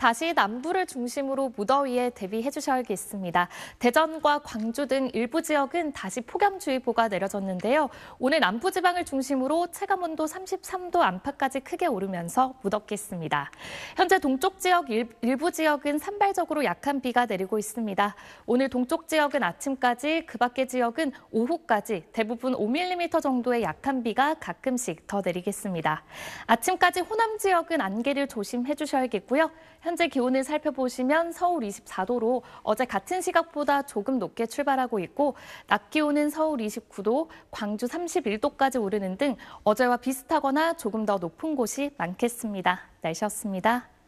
다시 남부를 중심으로 무더위에 대비해 주셔야겠습니다. 대전과 광주 등 일부 지역은 다시 폭염주의보가 내려졌는데요. 오늘 남부지방을 중심으로 체감온도 33도 안팎까지 크게 오르면서 무덥겠습니다. 현재 동쪽 지역 일, 일부 지역은 산발적으로 약한 비가 내리고 있습니다. 오늘 동쪽 지역은 아침까지 그 밖의 지역은 오후까지 대부분 5mm 정도의 약한 비가 가끔씩 더 내리겠습니다. 아침까지 호남 지역은 안개를 조심해 주셔야겠고요. 현재 기온을 살펴보시면 서울 24도로 어제 같은 시각보다 조금 높게 출발하고 있고 낮 기온은 서울 29도, 광주 31도까지 오르는 등 어제와 비슷하거나 조금 더 높은 곳이 많겠습니다. 날씨였습니다.